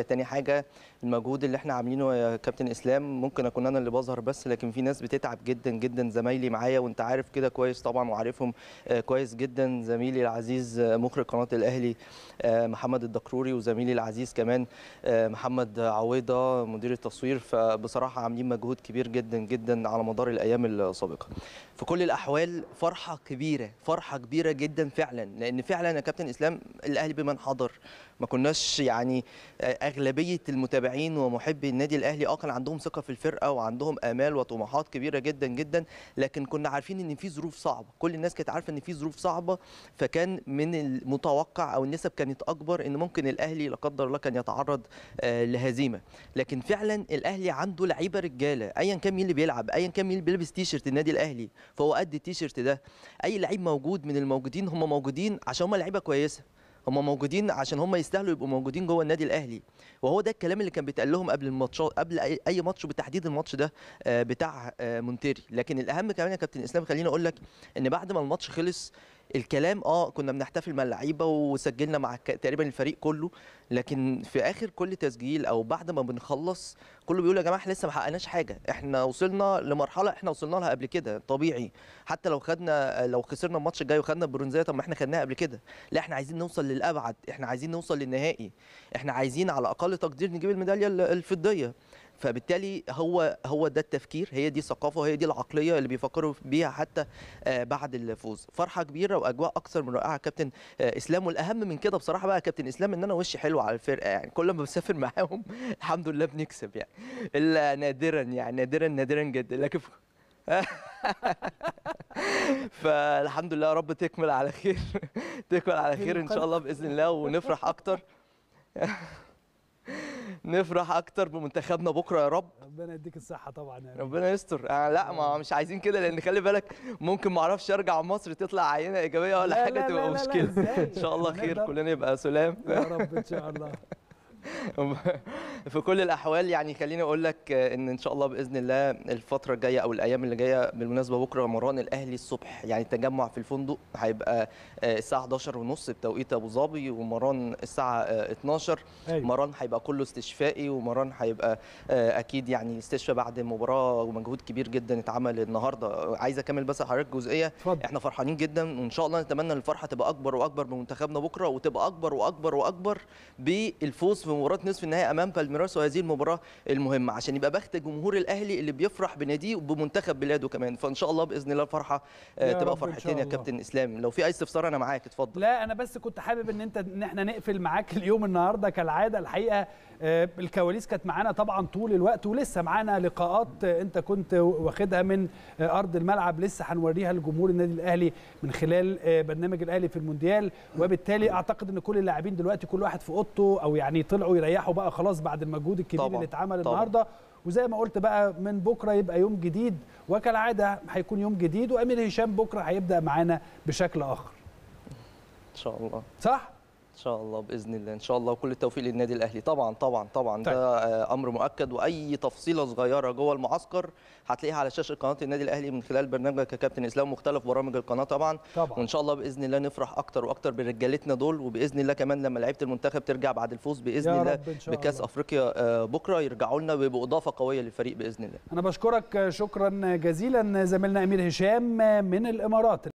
تاني حاجه المجهود اللي احنا عاملينه يا كابتن اسلام ممكن اكون انا اللي بظهر بس لكن في ناس بتتعب جدا جدا زمايلي معايا وانت عارف كده كويس طبعا وعارفهم آه، كويس جدا زميلي العزيز آه، مخرج قناه الاهلي آه، محمد الدقروري وزميلي العزيز كمان محمد عويضه مدير التصوير فبصراحه عاملين مجهود كبير جدا جدا على مدار الايام السابقه في كل الاحوال فرحه كبيره فرحه كبيره جدا فعلا لان فعلا يا كابتن اسلام الاهلي بمن حضر ما كناش يعني اغلبيه المتابعين ومحبي النادي الاهلي اه كان عندهم ثقه في الفرقه وعندهم امال وطموحات كبيره جدا جدا لكن كنا عارفين ان في ظروف صعبه كل الناس كانت عارفه ان في ظروف صعبه فكان من المتوقع او النسب كانت اكبر ان ممكن الاهلي لا قدر الله كان يتعرض آه، لهزيمه لكن فعلا الاهلي عنده لعيبه رجاله ايا كان مين اللي بيلعب ايا كان مين اللي بيلبس تيشرت النادي الاهلي فهو قد التيشرت ده اي لعيب موجود من الموجودين هم موجودين عشان هم لعيبه كويسه هم موجودين عشان هم يستاهلوا يبقوا موجودين جوه النادي الاهلي وهو ده الكلام اللي كان بيتقال لهم قبل الماتش قبل اي ماتش بالتحديد الماتش ده آه، بتاع آه، مونتيري لكن الاهم كمان يا كابتن اسلام خليني اقول لك ان بعد ما الماتش خلص الكلام اه كنا بنحتفل مع اللعيبه وسجلنا مع تقريبا الفريق كله لكن في اخر كل تسجيل او بعد ما بنخلص كله بيقول يا جماعه احنا لسه ما حققناش حاجه احنا وصلنا لمرحله احنا وصلنا لها قبل كده طبيعي حتى لو خدنا لو خسرنا الماتش الجاي وخدنا البرونزيه طب ما احنا خدناها قبل كده لا احنا عايزين نوصل للابعد احنا عايزين نوصل للنهائي احنا عايزين على اقل تقدير نجيب الميداليه الفضيه فبالتالي هو هو ده التفكير هي دي الثقافه وهي دي العقليه اللي بيفكروا بيها حتى آه، بعد الفوز فرحه كبيره واجواء اكثر من رائعه كابتن آه، اسلام والاهم من كده بصراحه بقى كابتن اسلام ان انا وشي حلو على الفرقه يعني كل ما بسافر معاهم الحمد لله بنكسب يعني الا نادرا يعني نادرا نادرا جدا لكن فالحمد لله يا رب تكمل على خير تكمل على خير ان شاء الله باذن الله ونفرح اكتر نفرح اكتر بمنتخبنا بكره يا رب ربنا يديك الصحه طبعا يعني. ربنا يستر آه لا ما مش عايزين كده لان خلي بالك ممكن ما اعرفش ارجع مصر تطلع عينه ايجابيه ولا حاجه تبقى مشكله ان شاء الله خير كلنا يبقى سلام يا رب ان شاء الله في كل الاحوال يعني خليني اقول لك ان ان شاء الله باذن الله الفتره الجايه او الايام اللي جايه بالمناسبه بكره مران الاهلي الصبح يعني التجمع في الفندق هيبقى آه، الساعه 11:30 بتوقيت ابو ظبي ومران الساعه 12 آه، أيوة. مران هيبقى كله استشفائي ومران هيبقى آه، اكيد يعني استشفى بعد مباراه ومجهود كبير جدا اتعمل النهارده عايز اكمل بس لحضرتك جزئيه فضل. احنا فرحانين جدا وان شاء الله نتمنى الفرحه تبقى اكبر واكبر بمنتخبنا بكره وتبقى اكبر واكبر واكبر بالفوز في مباراه نصف النهائي امام بالميراس وهذه المباراه المهمه عشان يبقى بخت جمهور الاهلي اللي بيفرح بناديه وبمنتخب بلاده كمان فان شاء الله باذن الله الفرحه آه، تبقى فرحتين يا كابتن اسلام لو في اي استفسار انا معاك اتفضل لا انا بس كنت حابب ان انت ان احنا نقفل معاك اليوم النهارده كالعاده الحقيقه آه، الكواليس كانت معانا طبعا طول الوقت ولسه معانا لقاءات انت كنت واخدها من آه، ارض الملعب لسه هنوريها لجمهور النادي الاهلي من خلال برنامج الاهلي في المونديال وبالتالي اعتقد ان كل اللاعبين دلوقتي كل واحد في اوضته او يعني طلع طلعوا يريحوا بقى خلاص بعد المجهود الكبير طبعًا. اللي اتعمل النهارده وزي ما قلت بقى من بكره يبقى يوم جديد وكالعاده هيكون يوم جديد وامير هشام بكره هيبدا معانا بشكل اخر ان شاء الله صح ان شاء الله باذن الله ان شاء الله وكل التوفيق للنادي الاهلي طبعا طبعا طبعا طيب. ده امر مؤكد واي تفصيله صغيره جوه المعسكر هتلاقيها على شاشه قناه النادي الاهلي من خلال برنامجك كابتن اسلام ومختلف برامج القناه طبعا, طبعا. وان شاء الله باذن الله نفرح اكتر واكتر برجالتنا دول وباذن الله كمان لما لعيبه المنتخب ترجع بعد الفوز باذن الله بكاس الله. افريقيا آه، بكره يرجعوا لنا باضافه قويه للفريق باذن الله انا بشكرك شكرا جزيلا زميلنا امير هشام من الامارات